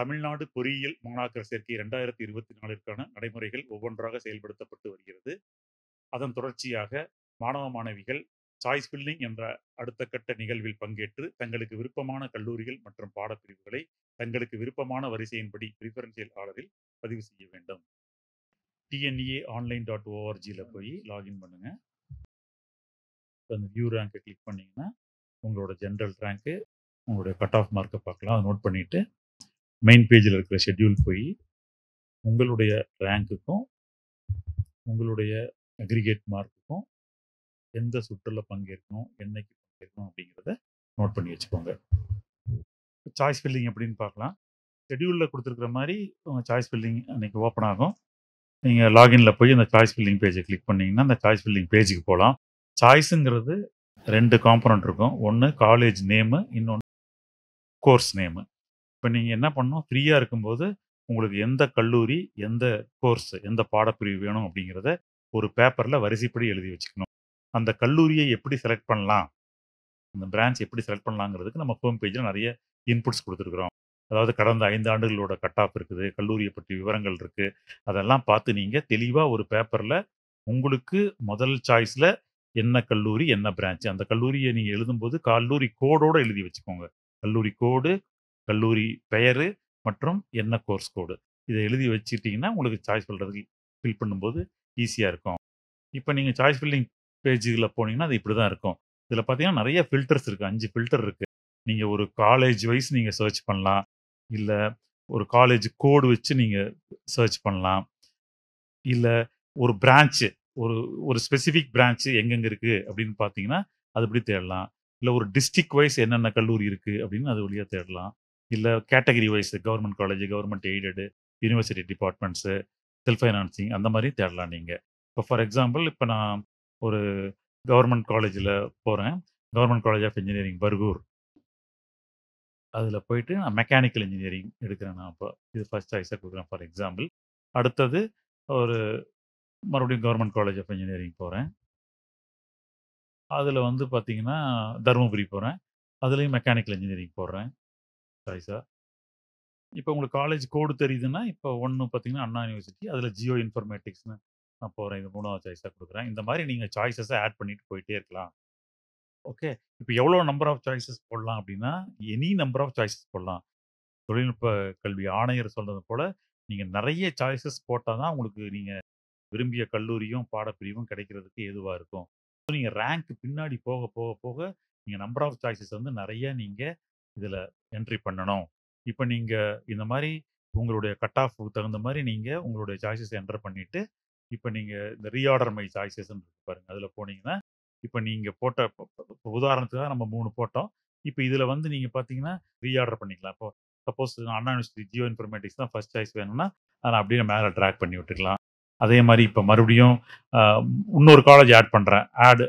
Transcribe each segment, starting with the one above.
தமிழ்நாடு பொறியியல் மாணாக்கர் சேர்க்கை இரண்டாயிரத்தி இருபத்தி நாலிற்கான நடைமுறைகள் ஒவ்வொன்றாக செயல்படுத்தப்பட்டு வருகிறது அதன் தொடர்ச்சியாக மாணவ மாணவிகள் சாய்ஸ் பில்லிங் என்ற அடுத்த கட்ட நிகழ்வில் பங்கேற்று தங்களுக்கு விருப்பமான கல்லூரிகள் மற்றும் பாடப்பிரிவுகளை தங்களுக்கு விருப்பமான வரிசையின்படி பிரிஃபரன்சியல் ஆர்டரில் பதிவு செய்ய வேண்டும் டிஎன்ஏ ஆன்லைன் டாட் ஓஆர்ஜியில் போய் லாகின் பண்ணுங்கள் அந்த வியூ ரேங்கை கிளிக் பண்ணிங்கன்னா உங்களோட ஜென்ரல் ரேங்க்கு உங்களுடைய கட் ஆஃப் மார்க்கை பார்க்கலாம் அதை நோட் பண்ணிவிட்டு மெயின் பேஜில் இருக்கிற ஷெட்யூல் போய் உங்களுடைய ரேங்க்குக்கும் உங்களுடைய அக்ரிகேட் மார்க்குக்கும் எந்த சுற்றுல பங்கேற்கணும் என்னைக்கு பங்கேற்கணும் அப்படிங்கிறத நோட் பண்ணி வச்சுக்கோங்க சாய்ஸ் ஃபில்லிங் அப்படின்னு பார்க்கலாம் ஷெடியூலில் கொடுத்துருக்குற மாதிரி உங்கள் சாய்ஸ் ஃபில்லிங் அன்றைக்கி ஓப்பன் ஆகும் நீங்கள் லாகின்ல போய் அந்த சாய்ஸ் ஃபில்லிங் பேஜை கிளிக் பண்ணிங்கன்னா அந்த சாய்ஸ் ஃபில்லிங் பேஜுக்கு போகலாம் சாய்ஸுங்கிறது ரெண்டு காம்பனண்ட் இருக்கும் ஒன்று காலேஜ் நேமு இன்னொன்று கோர்ஸ் நேமு இப்போ நீங்கள் என்ன பண்ணணும் ஃப்ரீயாக இருக்கும்போது உங்களுக்கு எந்த கல்லூரி எந்த கோர்ஸ் எந்த பாடப்பிரிவு வேணும் அப்படிங்கிறத ஒரு பேப்பரில் வரிசைப்படி எழுதி வச்சுக்கணும் அந்த கல்லூரியை எப்படி செலக்ட் பண்ணலாம் அந்த பிரான்ச் எப்படி செலக்ட் பண்ணலாங்கிறதுக்கு நம்ம ஹோம் பேஜில் நிறைய இன்புட்ஸ் கொடுத்துருக்குறோம் அதாவது கடந்த ஐந்து ஆண்டுகளோட கட் ஆஃப் இருக்குது கல்லூரியை பற்றி விவரங்கள் இருக்குது அதெல்லாம் பார்த்து நீங்கள் தெளிவாக ஒரு பேப்பரில் உங்களுக்கு முதல் சாய்ஸில் என்ன கல்லூரி என்ன பிரான்ச் அந்த கல்லூரியை நீங்கள் எழுதும்போது கல்லூரி கோடோடு எழுதி வச்சுக்கோங்க கல்லூரி கோடு கல்லூரி பெயர் மற்றும் என்ன கோர்ஸ் கோடு இதை எழுதி வச்சுட்டிங்கன்னா உங்களுக்கு சாய்ஸ் பண்ணுறதுக்கு ஃபில் பண்ணும்போது ஈஸியாக இருக்கும் இப்போ நீங்கள் சாய்ஸ் ஃபில்டிங் பேஜில் போனீங்கன்னா அது இப்படி தான் இருக்கும் இதில் பார்த்தீங்கன்னா நிறைய ஃபில்டர்ஸ் இருக்குது அஞ்சு ஃபில்டர் இருக்குது நீங்கள் ஒரு காலேஜ் வைஸ் நீங்கள் சர்ச் பண்ணலாம் இல்லை ஒரு காலேஜ் கோடு வச்சு நீங்கள் சர்ச் பண்ணலாம் இல்லை ஒரு பிரான்ச்சு ஒரு ஒரு ஸ்பெசிஃபிக் பிரான்ச்சு எங்கெங்கே இருக்குது அப்படின்னு பார்த்தீங்கன்னா அது இப்படி தேடலாம் இல்லை ஒரு டிஸ்ட்ரிக் வைஸ் என்னென்ன கல்லூரி இருக்குது அப்படின்னு அது வழியாக தேடலாம் இல்லை category wise government college government aided university departments self financing அந்த மாதிரி தேடலாம் நீங்கள் இப்போ ஃபார் எக்ஸாம்பிள் இப்போ நான் ஒரு கவர்மெண்ட் காலேஜில் போகிறேன் government college of engineering Bargur அதில் போயிட்டு நான் மெக்கானிக்கல் இன்ஜினியரிங் எடுக்கிறேன் நான் இப்போ இது ஃபஸ்ட் சாய்ஸாக கொடுக்குறேன் ஃபார் எக்ஸாம்பிள் அடுத்தது ஒரு மறுபடியும் கவர்மெண்ட் காலேஜ் ஆஃப் இன்ஜினியரிங் போகிறேன் அதில் வந்து பார்த்திங்கன்னா தருமபுரி போகிறேன் அதுலேயும் மெக்கானிக்கல் இன்ஜினியரிங் போடுறேன் சாரி சார் இப்போ உங்களுக்கு காலேஜ் கோடு தெரியுதுன்னா இப்போ ஒன்று பார்த்தீங்கன்னா அண்ணா யூனிவர்சிட்டி அதில் ஜியோ இன்ஃபர்மேட்டிக்ஸ்னு நான் போகிறேன் இது மூணாவது சாய்ஸாக கொடுக்குறேன் இந்த மாதிரி நீங்கள் சாய்ஸஸை ஆட் பண்ணிட்டு போயிட்டே இருக்கலாம் ஓகே இப்போ எவ்வளோ நம்பர் ஆஃப் சாய்ஸஸ் போடலாம் அப்படின்னா எனி நம்பர் ஆஃப் சாய்ஸஸ் போடலாம் தொழில்நுட்ப கல்வி ஆணையர் சொல்கிறது போல் நீங்கள் நிறைய சாய்ஸஸ் போட்டால் தான் உங்களுக்கு நீங்கள் விரும்பிய கல்லூரியும் பாடப்பிரிவும் கிடைக்கிறதுக்கு எதுவாக இருக்கும் ஸோ நீங்கள் ரேங்க் பின்னாடி போக போக போக நீங்கள் நம்பர் ஆஃப் சாய்ஸஸ் வந்து நிறைய நீங்கள் இதில் என்ட்ரி பண்ணணும். இப்போ நீங்கள் இந்த மாதிரி உங்களுடைய கட் ஆஃப்க்கு தகுந்த மாதிரி நீங்கள் உங்களுடைய சாய்ஸஸ் என்டர் பண்ணிவிட்டு இப்போ நீங்கள் இந்த ரீஆர்டர் மை சாய்ஸஸ்ன்னு இருக்கு பாருங்க. அதில் போனீங்கன்னா, இப்போ நீங்கள் போட்ட உதாரணத்துக்கு தான் நம்ம மூணு போட்டோம். இப்போ இதில் வந்து நீங்கள் பார்த்தீங்கன்னா, ரீஆர்டர் பண்ணிக்கலாம். இப்போ suppose Anna university geo informatics தான் ஃபஸ்ட் சாய்ஸ் வேணும்னா, அதை அப்படியே மேலே ட்ராக் பண்ணி விட்டுக்கலாம். அதே மாதிரி இப்போ மறுபடியும் இன்னொரு காலேஜ் ஆட் பண்ணுறேன் ஆட்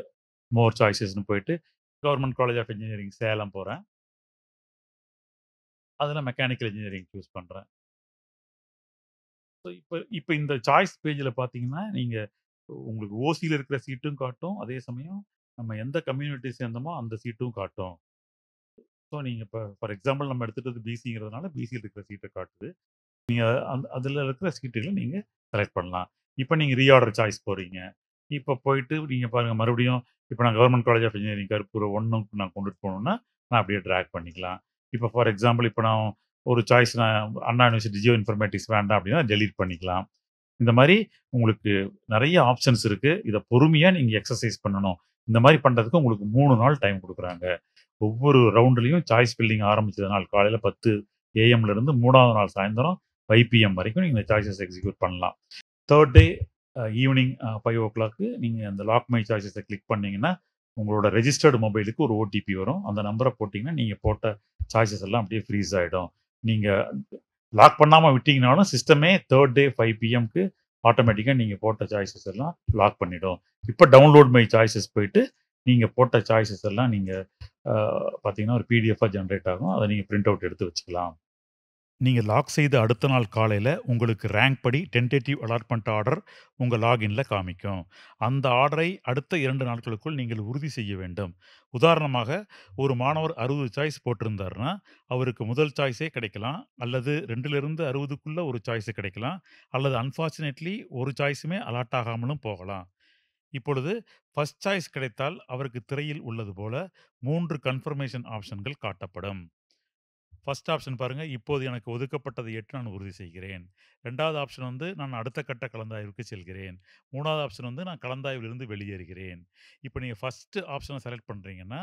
மோர் சாய்ஸஸ்ன்னு போயிட்டு, government college of engineering Salem போகிறேன் அதில் மெக்கானிக்கல் இன்ஜினியரிங் சூஸ் பண்ணுறேன் ஸோ இப்போ இப்போ இந்த சாய்ஸ் பேஜில் பார்த்தீங்கன்னா நீங்கள் உங்களுக்கு ஓசியில் இருக்கிற சீட்டும் காட்டும் அதே சமயம் நம்ம எந்த கம்யூனிட்டி சேர்ந்தோமோ அந்த சீட்டும் காட்டும் ஸோ நீங்கள் இப்போ ஃபார் எக்ஸாம்பிள் நம்ம எடுத்துகிட்டது பிசிங்கிறதுனால பிசியில் இருக்கிற சீட்டை காட்டுது நீங்கள் அந்த அதில் இருக்கிற சீட்டுகளை நீங்கள் செலக்ட் பண்ணலாம் இப்போ நீங்கள் ரீஆர்டர் சாய்ஸ் போகிறீங்க இப்போ போயிட்டு நீங்கள் பாருங்கள் மறுபடியும் இப்போ நான் government college of engineering Karuppur ஒன்றுக்கு நான் கொண்டுட்டு போகணுன்னா நான் அப்படியே ட்ராக் பண்ணிக்கலாம் இப்போ ஃபார் எக்ஸாம்பிள் இப்போ நான் ஒரு சாய்ஸ் நான் அண்ணா யூனிவர்சிட்டி ஜியோ இன்ஃபர்மேட்டிக்ஸ் வேண்டாம் அப்படின்னா டெலிட் பண்ணிக்கலாம் இந்த மாதிரி உங்களுக்கு நிறைய ஆப்ஷன்ஸ் இருக்குது இதை பொறுமையாக நீங்கள் எக்ஸசைஸ் பண்ணணும் இந்த மாதிரி பண்ணுறதுக்கு உங்களுக்கு மூணு நாள் டைம் கொடுக்குறாங்க ஒவ்வொரு ரவுண்ட்லேயும் சாய்ஸ் பில்டிங் ஆரம்பித்தது நாள் காலையில் பத்து ஏஎம்லேருந்து மூணாவது நாள் சாயந்தரம் ஃபைவ் பிஎம் வரைக்கும் நீங்கள் சாய்ஸஸ் எக்ஸிக்யூட் பண்ணலாம் third day evening five o'clock நீங்கள் அந்த லாக் மை சாய்ஸஸை கிளிக் பண்ணிங்கன்னா உங்களோட ரெஜிஸ்டர்டு மொபைலுக்கு ஒரு ஓடிபி வரும் அந்த நம்பரை போட்டிங்கன்னா நீங்கள் போட்ட சாய்ஸஸ் எல்லாம் அப்படியே ஃப்ரீஸ் ஆகிடும் நீங்கள் லாக் பண்ணாமல் விட்டிங்கனாலும் சிஸ்டமே தேர்ட் டே ஃபைவ் பிஎம்க்கு ஆட்டோமேட்டிக்காக நீங்கள் போட்ட சாய்ஸஸ் எல்லாம் லாக் பண்ணிவிடும் இப்போ டவுன்லோட் மை சாய்ஸஸ் போயிட்டு நீங்கள் போட்ட சாய்ஸஸ் எல்லாம் நீங்கள் பார்த்தீங்கன்னா ஒரு பிடிஎஃபாக ஜென்ரேட் ஆகும் அதை நீங்கள் பிரிண்ட் அவுட் எடுத்து வச்சுக்கலாம் நீங்கள் லாக் செய்த அடுத்த நாள் காலையில் உங்களுக்கு ரேங்க் படி டென்டேட்டிவ் அலாட்மெண்ட் ஆர்டர் உங்கள் லாகின்ல காமிக்கும் அந்த ஆர்டரை அடுத்த இரண்டு நாட்களுக்குள் நீங்கள் உறுதி செய்ய வேண்டும் உதாரணமாக ஒரு மாணவர் அறுபது சாய்ஸ் போட்டிருந்தாருன்னா அவருக்கு முதல் சாய்ஸே கிடைக்கலாம் அல்லது ரெண்டுலேருந்து அறுபதுக்குள்ளே ஒரு சாய்ஸ் கிடைக்கலாம் அல்லது அன்ஃபார்ச்சுனேட்லி ஒரு சாய்ஸுமே அலாட் ஆகாமலும் போகலாம் இப்பொழுது ஃபஸ்ட் சாய்ஸ் கிடைத்தால் அவருக்கு திரையில் உள்ளது போல மூன்று கன்ஃபர்மேஷன் ஆப்ஷன்கள் காட்டப்படும் ஃபஸ்ட் ஆப்ஷன் பாருங்கள் இப்போது எனக்கு ஒதுக்கப்பட்டது எட்டு நான் உறுதி செய்கிறேன் ரெண்டாவது ஆப்ஷன் வந்து நான் அடுத்த கட்ட கலந்தாய்வுக்கு செல்கிறேன் மூணாவது ஆப்ஷன் வந்து நான் கலந்தாய்விலிருந்து வெளியேறுகிறேன் இப்போ நீங்கள் ஃபஸ்ட்டு ஆப்ஷனை செலக்ட் பண்ணுறீங்கன்னா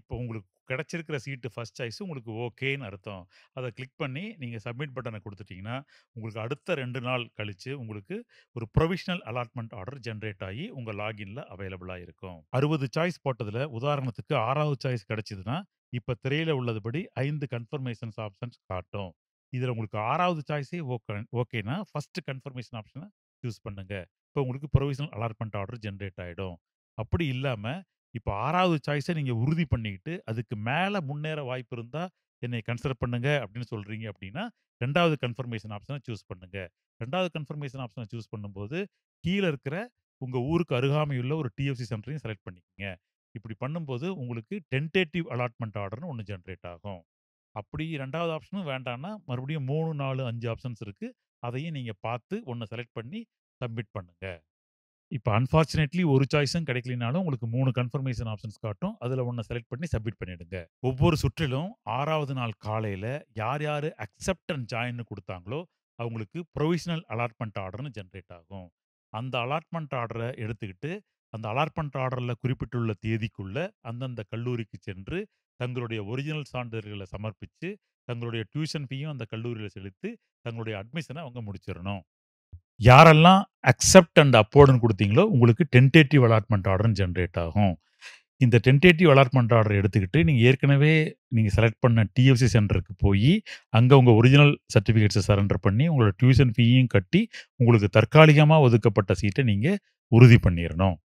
இப்போ உங்களுக்கு கிடச்சிருக்கிற சீட்டு ஃபஸ்ட் சாய்ஸ் உங்களுக்கு ஓகேன்னு அர்த்தம் அதை கிளிக் பண்ணி நீங்கள் சப்மிட் பட்டனை கொடுத்துட்டிங்கன்னா உங்களுக்கு அடுத்த ரெண்டு நாள் கழித்து உங்களுக்கு ஒரு ப்ரொவிஷனல் அலாட்மெண்ட் ஆர்டர் ஜென்ரேட் ஆகி உங்கள் லாகின்ல அவைலபிளாக இருக்கும் அறுபது சாய்ஸ் போட்டதில் உதாரணத்துக்கு ஆறாவது சாய்ஸ் கிடச்சிதுன்னா இப்போ திரையில் உள்ளதுபடி ஐந்து கன்ஃபர்மேஷன்ஸ் ஆப்ஷன்ஸ் காட்டும் இதில் உங்களுக்கு ஆறாவது சாய்ஸே ஓகே ஓகேனா ஃபஸ்ட்டு கன்ஃபர்மேஷன் ஆப்ஷனை சூஸ் பண்ணுங்கள் இப்போ உங்களுக்கு ப்ரொவிஷனல் அலாட்மெண்ட் ஆர்டர் ஜென்ரேட் ஆகிடும் அப்படி இல்லாமல் இப்போ ஆறாவது சாய்ஸை நீங்கள் உறுதி பண்ணிக்கிட்டு அதுக்கு மேலே முன்னேற வாய்ப்பு இருந்தால் என்னை கன்சிடர் பண்ணுங்க அப்படின்னு சொல்கிறீங்க அப்படின்னா ரெண்டாவது கன்ஃபர்மேஷன் ஆப்ஷனை சூஸ் பண்ணுங்க ரெண்டாவது கன்ஃபர்மேஷன் ஆப்ஷனை சூஸ் பண்ணும்போது கீழே இருக்கிற உங்கள் ஊருக்கு அருகாமையுள்ள ஒரு டிஎஃப்சி சென்டரையும் செலக்ட் பண்ணிக்கோங்க இப்படி பண்ணும்போது உங்களுக்கு டென்டேட்டிவ் அலாட்மெண்ட் ஆர்டர்னு ஒன்று ஜென்ரேட் ஆகும் அப்படி ரெண்டாவது ஆப்ஷனும் வேண்டாம்னா மறுபடியும் மூணு நாலு அஞ்சு ஆப்ஷன்ஸ் இருக்குது அதையும் நீங்கள் பார்த்து ஒன்று செலக்ட் பண்ணி சப்மிட் பண்ணுங்கள் இப்போ அன்ஃபார்ச்சுனேட்லி ஒரு சாய்ஸும் கிடைக்கலனாலும் உங்களுக்கு மூணு கன்ஃபர்மேஷன் ஆப்ஷன்ஸ் காட்டும் அதில் ஒன்று செலக்ட் பண்ணி சப்மிட் பண்ணிவிடுங்க ஒவ்வொரு சுற்றிலும் ஆறாவது நாள் காலையில் யார் யார் அக்செப்ட் அண்ட் ஜாயின்னு கொடுத்தாங்களோ அவங்களுக்கு ப்ரொவிஷனல் அலாட்மெண்ட் ஆர்டர்னு ஜென்ரேட் ஆகும் அந்த அலாட்மெண்ட் ஆர்டரை எடுத்துக்கிட்டு அந்த அலாட்மெண்ட் ஆர்டரில் குறிப்பிட்டுள்ள தேதிக்குள்ள அந்தந்த கல்லூரிக்கு சென்று தங்களுடைய ஒரிஜினல் சான்றிதழ்களை சமர்ப்பித்து தங்களுடைய டியூஷன் ஃபீயும் அந்த கல்லூரியில் செலுத்தி தங்களுடைய அட்மிஷனை அவங்க முடிச்சிடணும் யாரெல்லாம் அக்செப்ட் அண்ட் அப்போர்டுன்னு கொடுத்தீங்களோ உங்களுக்கு டென்டேட்டிவ் அலாட்மெண்ட் ஆர்டர்னு ஜென்ரேட் ஆகும் இந்த டென்டேட்டிவ் அலாட்மெண்ட் ஆர்டர் எடுத்துக்கிட்டு நீங்கள் ஏற்கனவே நீங்கள் செலக்ட் பண்ண டிஎஃப்சி சென்டருக்கு போய் அங்கே உங்கள் ஒரிஜினல் சர்டிஃபிகேட்ஸை சரண்டர் பண்ணி உங்களோட டியூஷன் ஃபீயும் கட்டி உங்களுக்கு தற்காலிகமாக ஒதுக்கப்பட்ட சீட்டை நீங்கள் உறுதி பண்ணிடணும்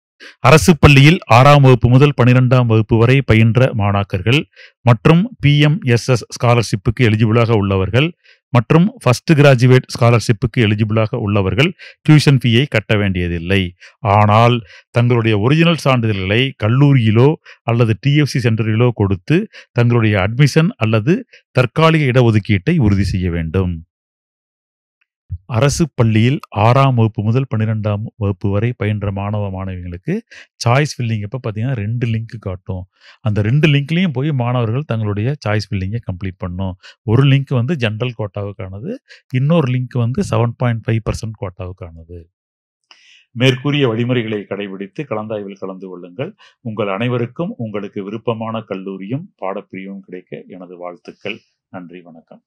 அரசு பள்ளியில் ஆறாம் வகுப்பு முதல் பனிரெண்டாம் வகுப்பு வரை பயின்ற மாணாக்கர்கள் மற்றும் பிஎம்எஸ்எஸ் ஸ்காலர்ஷிப்புக்கு எலிஜிபிளாக உள்ளவர்கள் மற்றும் ஃபர்ஸ்ட் கிராஜுவேட் ஸ்காலர்ஷிப்புக்கு எலிஜிபிளாக உள்ளவர்கள் டியூஷன் ஃபீயை கட்ட வேண்டியதில்லை ஆனால் தங்களுடைய ஒரிஜினல் சான்றிதழ்களை கல்லூரியிலோ அல்லது டிஎஃப்சி சென்டரிலோ கொடுத்து தங்களுடைய அட்மிஷன் அல்லது தற்காலிக இடஒதுக்கீட்டை உறுதி செய்ய வேண்டும் அரசு பள்ளியில் ஆறாம் வகுப்பு முதல் பன்னிரெண்டாம் வகுப்பு வரை பயின்ற மாணவ மாணவிகளுக்கு சாய்ஸ் ஃபில்லிங் அப்போ பார்த்தீங்கன்னா ரெண்டு லிங்க் காட்டும் அந்த ரெண்டு லிங்க்லேயும் போய் மாணவர்கள் தங்களுடைய சாய்ஸ் ஃபில்லிங்கை கம்ப்ளீட் பண்ணும் ஒரு லிங்க் வந்து ஜென்ரல் கோட்டாவுக்கானது இன்னொரு லிங்க் வந்து செவன் பாயிண்ட் ஃபைவ் பர்சன்ட் கோட்டாவுக்கானது மேற்கூறிய வழிமுறைகளை கடைபிடித்து கலந்தாய்வில் கலந்து கொள்ளுங்கள் உங்கள் அனைவருக்கும் உங்களுக்கு விருப்பமான கல்லூரியும் பாடப்பிரிவும் கிடைக்க எனது வாழ்த்துக்கள் நன்றி வணக்கம்